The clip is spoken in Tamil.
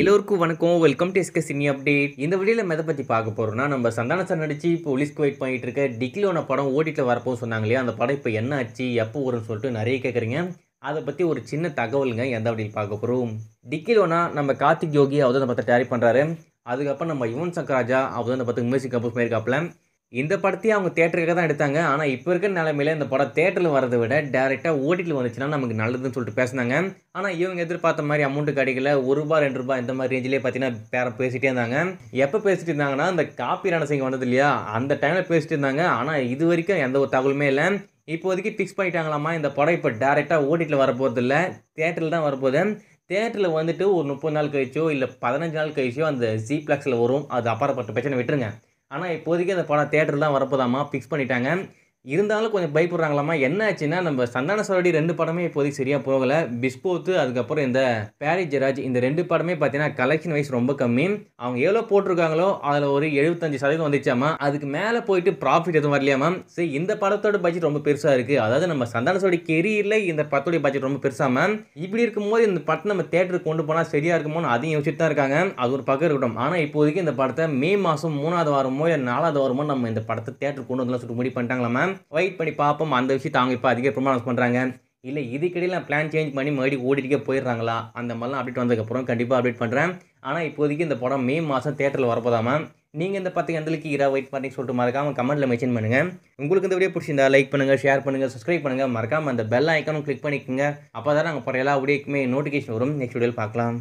எல்லோருக்கும் வணக்கம் welcome to SK cine update இந்த வீடியோவில் மெதை பற்றி பார்க்க போகிறோம்னா நம்ம சந்தான சார் நடிச்சு போலீஸ்க்கு வெயிட் பண்ணிட்டு இருக்க டிக்லோன படம் ஓட்டிட்டு வரப்போ சொன்னாங்க இல்லையா அந்த படம் இப்போ என்ன ஆச்சு எப்போ வரும்னு சொல்லிட்டு நிறைய கேட்குறீங்க அதை பற்றி ஒரு சின்ன தகவலுங்க எந்த வழியில் பார்க்க போகிறோம் டிக்கிலோனா நம்ம கார்த்திக் யோகி அவர் தான் பார்த்து தயாரி பண்ணுறாரு அதுக்கப்புறம் நம்ம யுவன் சங்கராஜா அவர் தான் பார்த்து மியூசிக் கம்போஸ் பண்ணியிருக்காப்புல இந்த படத்தையும் அவங்க தேட்டருக்கு தான் எடுத்தாங்க ஆனால் இப்போ இருக்கிற நிலமையில இந்த படம் தேட்டரில் வரதை விட டேரெக்டாக ஓட்டிட்டு வந்துச்சுன்னா நமக்கு நல்லதுன்னு சொல்லிட்டு பேசினாங்க ஆனால் இவங்க எதிர்பார்த்த மாதிரி அமௌண்ட் கிடைக்கல ஒரு ரூபா ரெண்டு ரூபாய் இந்த மாதிரி ரேஞ்சிலே பார்த்தீங்கன்னா பேர பேசிகிட்டே இருந்தாங்க எப்போ பேசிட்டு இருந்தாங்கன்னா இந்த காப்பி ரணசிங்க வந்தது இல்லையா அந்த டைமில் பேசிட்டு இருந்தாங்க ஆனால் இது வரைக்கும் எந்த ஒரு தகவலுமே இல்லை இப்போதைக்கு ஃபிக்ஸ் பண்ணிட்டாங்களாமா இந்த படம் இப்போ டேரெக்டாக ஓட்டிட்டில் வரப்போகிறது இல்லை தேட்டரில் தான் வரப்போகுது தேட்டரில் வந்துட்டு ஒரு முப்பது நாள் கழிச்சோ இல்லை பதினஞ்சு நாள் கழிச்சோ அந்த ஜி பிளாக்ஸில் வரும் அது அப்பாற்பட்ட பிரச்சனை விட்டுருங்க ஆனால் இப்போதைக்கு அந்த படம் தேட்டர் தான் வரப்போதாமா ஃபிக்ஸ் பண்ணிட்டாங்க இருந்தாலும் கொஞ்சம் பயப்படுறாங்களாம்மா என்ன ஆச்சுன்னா நம்ம சந்தான சரோடி ரெண்டு படமே இப்போதைக்கு சரியாக போகலை பிஸ்போத்து அதுக்கப்புறம் இந்த பேரி ஜெராஜ் இந்த ரெண்டு படமே பார்த்தீங்கன்னா கலெக்ஷன் வைஸ் ரொம்ப கம்மி அவங்க எவ்வளோ போட்டிருக்காங்களோ அதில் ஒரு எழுபத்தஞ்சு சதவீதம் வந்துச்சாமா அதுக்கு மேலே போயிட்டு ப்ராஃபிட் எதுவும் வரலையாமா சரி இந்த படத்தோட பட்ஜெட் ரொம்ப பெருசாக இருக்குது அதாவது நம்ம சந்தான சரடி கெரியரில் இந்த படத்தோடைய பட்ஜெட் ரொம்ப மேம் இப்படி இருக்கும்போது இந்த படத்தை நம்ம தேட்டருக்கு கொண்டு போனால் சரியாக இருக்குமோன்னு அதையும் யோசிச்சுட்டு தான் இருக்காங்க அது ஒரு பக்கம் இருக்கட்டும் ஆனால் இப்போதைக்கு இந்த படத்தை மே மாதம் மூணாவது வாரமோ இல்லை நாலாவது வாரமோ நம்ம இந்த படத்தை தேட்டருக்கு கொண்டு வந்து சுட்டு முடி பண்ணிட்டாங்களா மேம் வெயிட் பண்ணி பார்ப்போம் அந்த விஷயத்தை அவங்க இப்போ அதிக ப்ரொமோன்ஸ் பண்ணுறாங்க இல்லை இதுக்கிடையில் நான் பிளான் சேஞ்ச் பண்ணி மறுபடியும் ஓடிட்டுக்கே போயிடுறாங்களா அந்த மாதிரிலாம் அப்டேட் வந்ததுக்கப்புறம் கண்டிப்பாக அப்டேட் பண்ணுறேன் ஆனால் இப்போதைக்கு இந்த படம் மே மாதம் தேட்டரில் வரப்போதாமா நீங்கள் இந்த பத்து கந்தலுக்கு இரா வெயிட் பண்ணி சொல்லிட்டு மறக்காமல் கமெண்ட்டில் மென்ஷன் பண்ணுங்கள் உங்களுக்கு இந்த வீடியோ பிடிச்சிருந்தா லைக் பண்ணுங்கள் ஷேர் பண்ணுங்கள் சப்ஸ்கிரைப் பண்ணுங்கள் மறக்காமல் அந்த பெல் ஐக்கானும் கிளிக் பண்ணிக்கோங்க அப்போ தான் நாங்கள் போகிற எல்லா வீடியோக்குமே நோட்டிஃபிகேஷன் வரும் நெக்ஸ்ட் வீடியோவில் பார்க்கலாம்